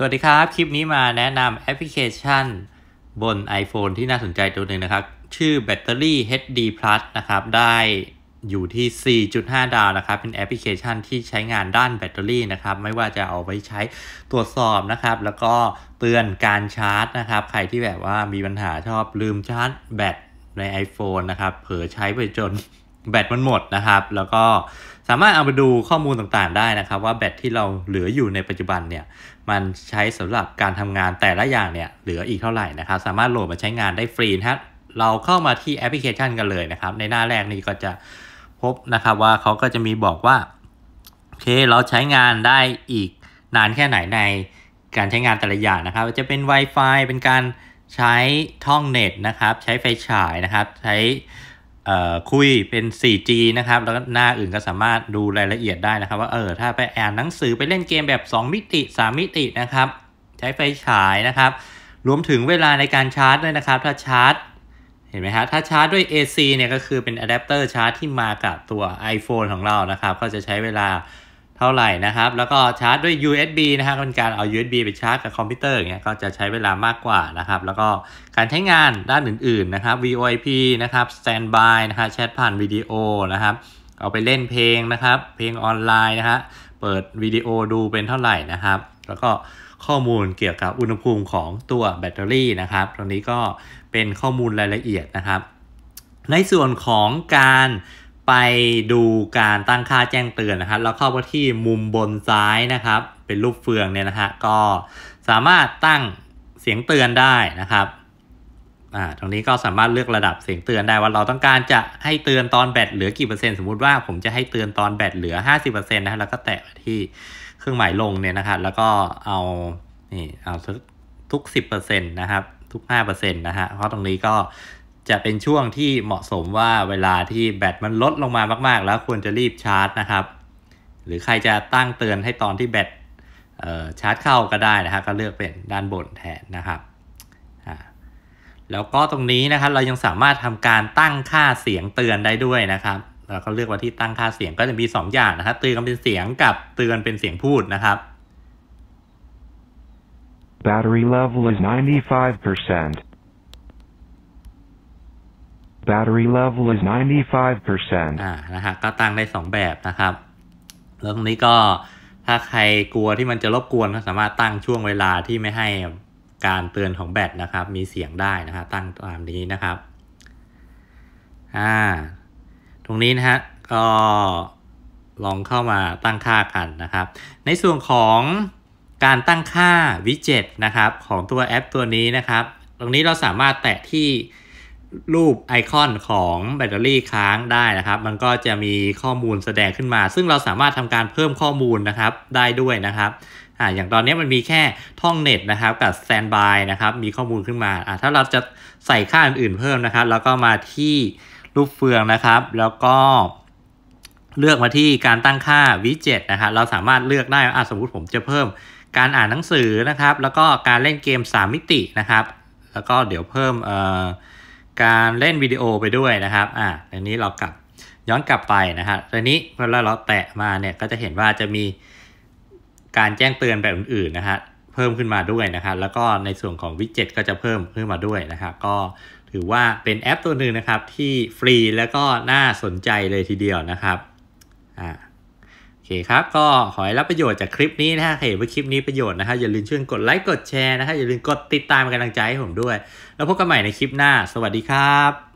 สวัสดีครับ คลิปนี้มาแนะนำแอปพลิเคชันบน iPhone ที่น่าสนใจตัวหนึ่งนะครับ ชื่อ Battery HD Plus นะครับได้อยู่ที่ 4.5 ดาวนะครับ เป็นแอปพลิเคชันที่ใช้งานด้านแบตเตอรี่นะครับ ไม่ว่าจะเอาไว้ใช้ตรวจสอบนะครับ แล้วก็เตือนการชาร์จนะครับ ใครที่แบบว่ามีปัญหาชอบลืมชาร์จแบตใน iPhone นะครับเผลอใช้ไปจนแบตมันหมดนะครับ แล้วก็สามารถเอาไปดูข้อมูลต่างๆ ได้นะครับ ว่าแบตที่เราเหลืออยู่ในปัจจุบันเนี่ย มันใช้สำหรับการทำงานแต่ละอย่างเนี่ยเหลืออีกเท่าไหร่นะครับ สามารถโหลดมาใช้งานได้ฟรีนะฮะเราเข้ามาที่แอปพลิเคชันกันเลยนะครับ ในหน้าแรกนี้ก็จะพบนะครับว่าเขาก็จะมีบอกว่าโอเคเราใช้งานได้อีกนานแค่ไหนในการใช้งานแต่ละอย่างนะครับจะเป็น Wi-Fi เป็นการใช้ท่องเน็ตนะครับใช้ไฟฉายนะครับ ใช้คุยเป็น 4G นะครับ แล้วหน้าอื่นก็สามารถดูรายละเอียดได้นะครับ ว่าเออถ้าไปอ่านหนังสือไปเล่นเกมแบบ 2 มิติ 3 มิตินะครับ ใช้ไฟฉายนะครับ รวมถึงเวลาในการชาร์จด้วยนะครับ ถ้าชาร์จ เห็นไหมฮะถ้าชาร์จด้วย AC เนี่ยก็คือเป็นอะแดปเตอร์ชาร์จที่มากับตัว iPhone ของเรานะครับ ก็จะใช้เวลาเท่าไหร่นะครับ แล้วก็ชาร์จด้วย USB นะฮะเป็นการเอา USB ไปชาร์จกับคอมพิวเตอร์อย่างเงี้ยก็จะใช้เวลามากกว่านะครับแล้วก็การใช้งานด้านอื่นๆนะครับ VoIP นะครับ Standby นะฮะแชทผ่านวิดีโอนะครับเอาไปเล่นเพลงนะครับเพลงออนไลน์นะฮะเปิดวิดีโอดูเป็นเท่าไหร่นะครับ แล้วก็ข้อมูลเกี่ยวกับอุณหภูมิของตัวแบตเตอรี่นะครับ ตรงนี้ก็เป็นข้อมูลรายละเอียดนะครับในส่วนของการไปดูการตั้งค่าแจ้งเตือนนะครับ เราเข้าไปที่มุมบนซ้ายนะครับ เป็นรูปเฟืองเนี่ยนะฮะ ก็สามารถตั้งเสียงเตือนได้นะครับ อ่า ตรงนี้ก็สามารถเลือกระดับเสียงเตือนได้ว่าเราต้องการจะให้เตือนตอนแบตเหลือกี่เปอร์เซ็นต์ สมมุติว่าผมจะให้เตือนตอนแบตเหลือ 50%เนะฮะ แล้วก็แตะที่เครื่องหมายลงเนี่ยนะครับ แล้วก็เอานี่เอาทุก ทุก10%นะครับ ทุก 5%นะฮะ เพราะตรงนี้ก็จะเป็นช่วงที่เหมาะสมว่าเวลาที่แบตมันลดลงมามากๆ แล้วควรจะรีบชาร์จนะครับหรือใครจะตั้งเตือนให้ตอนที่แบตชาร์จ เข้าก็ได้นะฮะก็เลือกเป็นด้านบนแทนนะครับแล้วก็ตรงนี้นะครับเรายังสามารถทำการตั้งค่าเสียงเตือนได้ด้วยนะครับเราก็เลือกว่าที่ตั้งค่าเสียงก็จะมี2อย่างนะครับเตือนเป็นเสียงกับเตือนเป็นเสียงพูดนะครับ Battery level is 95% Battery level is 95%อ่า นะฮะ ก็ตั้งได้ 2 แบบนะครับเรื่ตรงนี้ก็ถ้าใครกลัวที่มันจะรบกวนก็สามารถตั้งช่วงเวลาที่ไม่ให้การเตือนของแบตนะครับ มีเสียงได้นะฮะตั้งตามนี้นะครับ อ่า ตรงนี้นะฮะก็ลองเข้ามาตั้งค่ากันนะครับ ในส่วนของการตั้งค่าวิเจ็ตนะครับของตัวแอปตัวนี้นะครับ ตรงนี้เราสามารถแตะที่รูปไอคอนของแบตเตอรี่ค้างได้นะครับ มันก็จะมีข้อมูลแสดงขึ้นมา ซึ่งเราสามารถทำการเพิ่มข้อมูลนะครับได้ด้วยนะครับ อ่า อย่างตอนนี้มันมีแค่ท่องเน็ตนะครับ กับแซนบายนะครับ มีข้อมูลขึ้นมา อ่าถ้าเราจะใส่ค่าอื่นๆเพิ่มนะครับ แล้วก็มาที่รูปเฟืองนะครับ แล้วก็ เลือกมาที่การตั้งค่าวิจิตนะครับเราสามารถเลือกได้ อ่าสมมติผมจะเพิ่มการอ่านหนังสือนะครับ แล้วก็การเล่นเกม 3 มิตินะครับ แล้วก็เดี๋ยวเพิ่มเอ่อการเล่นวิดีโอไปด้วยนะครับ อ่าอันนี้เรากลับย้อนกลับไปนะฮะตอนนี้เวลาเราแตะมาเนี่ยก็จะเห็นว่าจะมีการแจ้งเตือนแบบอื่นๆนะฮะเพิ่มขึ้นมาด้วยนะครับแล้วก็ในส่วนของวิดเจ็ตก็จะเพิ่มขึ้นมาด้วยนะครับก็ถือว่าเป็นแอปตัวหนึ่งนะครับที่ฟรีแล้วก็น่าสนใจเลยทีเดียวนะครับอ่าคครับ ก็ขอให้รับประโยชน์จากคลิปนี้นะฮะเห็นว่าคลิปนี้ประโยชน์นะฮะ อย่าลืมช่วยกดไลค์ กดแชร์นะฮะ อย่าลืมกดติดตามกำลังใจให้ผมด้วย แล้วพบกันใหม่ในคลิปหน้า สวัสดีครับ